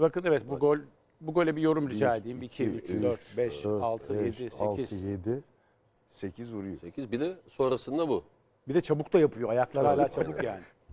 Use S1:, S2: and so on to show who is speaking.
S1: Bakın evet bu gol bu gole bir yorum rica edeyim. 2, 3, 4, 5, 6, 7,
S2: 8. 6, 7, 8 vuruyor. 8 bir de sonrasında bu.
S3: Bir de çabuk da yapıyor. Ayaklar hala çabuk yani.